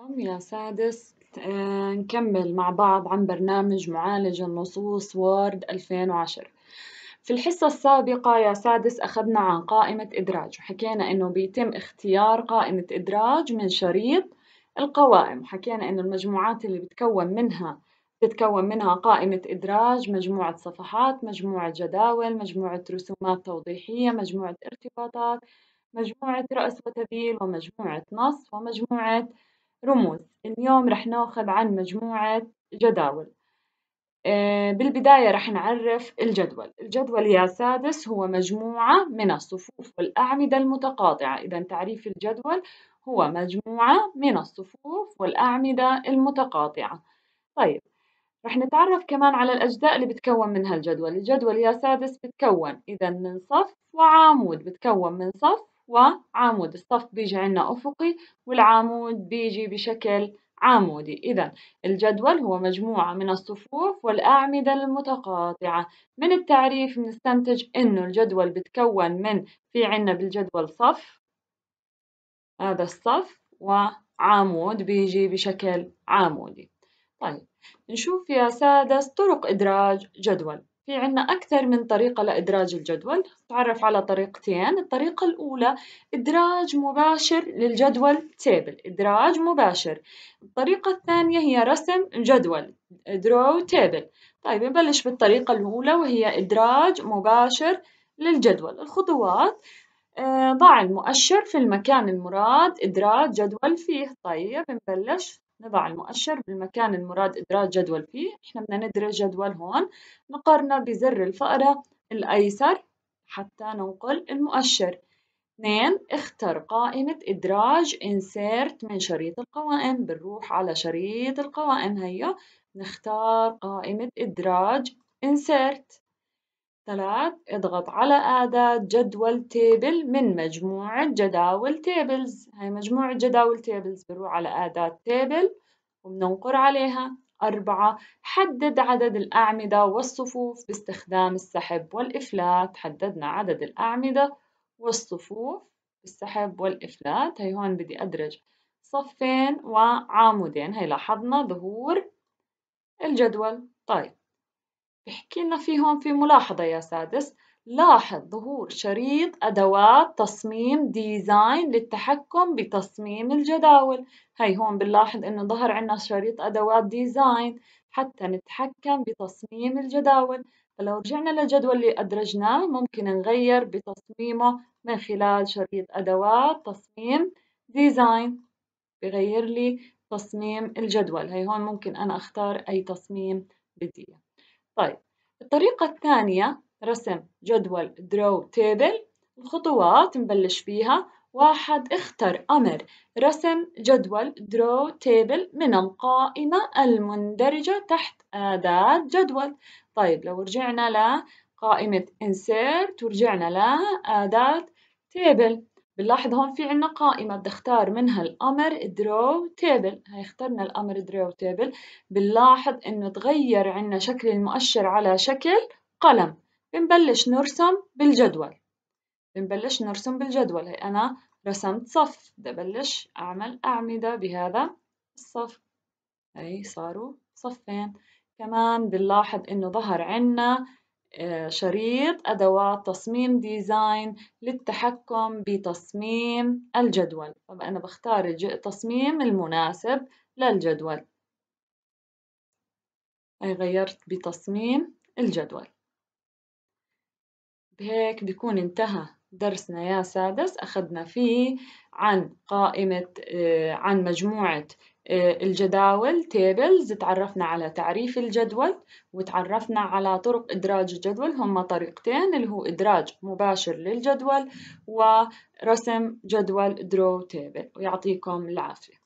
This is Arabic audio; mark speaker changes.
Speaker 1: بكم نعم، يا سادس آه، نكمل مع بعض عن برنامج معالج النصوص وورد 2010 في الحصة السابقة يا سادس أخذنا عن قائمة إدراج وحكينا أنه بيتم اختيار قائمة إدراج من شريط القوائم وحكينا أنه المجموعات اللي بتكون منها تتكون منها قائمة إدراج مجموعة صفحات مجموعة جداول مجموعة رسومات توضيحية مجموعة ارتباطات مجموعة رأس وتبيل ومجموعة نص ومجموعة رموز اليوم رح ناخذ عن مجموعة جداول آه، بالبداية رح نعرف الجدول الجدول يا سادس هو مجموعة من الصفوف والأعمدة المتقاطعة إذا تعريف الجدول هو مجموعة من الصفوف والأعمدة المتقاطعة طيب رح نتعرف كمان على الأجزاء اللي بتكون منها الجدول الجدول يا سادس بتكون إذا من صف وعمود بتكون من صف وعمود الصف بيجي عنا أفقي والعمود بيجي بشكل عمودي إذا الجدول هو مجموعة من الصفوف والأعمدة المتقاطعة من التعريف بنستنتج إنه الجدول بتكون من في عنا بالجدول صف هذا الصف وعمود بيجي بشكل عمودي طيب نشوف يا سادس طرق إدراج جدول في عنا أكثر من طريقة لإدراج الجدول تعرف على طريقتين الطريقة الأولى إدراج مباشر للجدول تيبل إدراج مباشر الطريقة الثانية هي رسم جدول draw table طيب نبلش بالطريقة الأولى وهي إدراج مباشر للجدول الخطوات آه، ضع المؤشر في المكان المراد إدراج جدول فيه طيب نبلش نضع المؤشر بالمكان المراد إدراج جدول فيه إحنا بدنا ندرج جدول هون نقارنه بزر الفأرة الأيسر حتى ننقل المؤشر اثنين اختر قائمة إدراج إنسيرت من شريط القوائم بنروح على شريط القوائم هيا نختار قائمة إدراج إنسيرت ثلاث اضغط على أعداد جدول تيبل من مجموعة جداول تيبلز هاي مجموعة جداول تيبلز بروح على أعداد تيبل وبننقر عليها أربعة حدد عدد الأعمدة والصفوف باستخدام السحب والإفلات حددنا عدد الأعمدة والصفوف بالسحب والإفلات هي هون بدي أدرج صفين وعامودين هي لاحظنا ظهور الجدول طيب بحكي لنا فيهم في ملاحظة يا سادس لاحظ ظهور شريط أدوات تصميم ديزاين للتحكم بتصميم الجداول هاي هون بنلاحظ إنه ظهر عنا شريط أدوات ديزاين حتى نتحكم بتصميم الجداول فلو رجعنا للجدول اللي أدرجناه ممكن نغير بتصميمه من خلال شريط أدوات تصميم ديزاين بغير لي تصميم الجدول هي هون ممكن أنا أختار أي تصميم بدي إياه طيب الطريقة الثانية رسم جدول درو table الخطوات نبلش فيها واحد اختر أمر رسم جدول درو table من القائمة المندرجة تحت أداة جدول طيب لو رجعنا لقائمة insert ورجعنا لأداة table بنلاحظ هون في عنا قائمة بدي اختار منها الأمر درو تيبل هي اخترنا الأمر درو تيبل بنلاحظ إنه تغير عنا شكل المؤشر على شكل قلم بنبلش نرسم بالجدول بنبلش نرسم بالجدول هي أنا رسمت صف بدي أبلش أعمل أعمدة بهذا الصف هي صاروا صفين كمان بنلاحظ إنه ظهر عنا آه، شريط أدوات تصميم ديزاين للتحكم بتصميم الجدول فأنا بختار التصميم المناسب للجدول أي غيرت بتصميم الجدول بهيك بيكون انتهى درسنا يا سادس أخذنا فيه عن قائمة آه، عن مجموعة آه، الجداول tables تعرفنا على تعريف الجدول وتعرفنا على طرق إدراج الجدول هما طريقتين اللي هو إدراج مباشر للجدول ورسم جدول draw table ويعطيكم العافية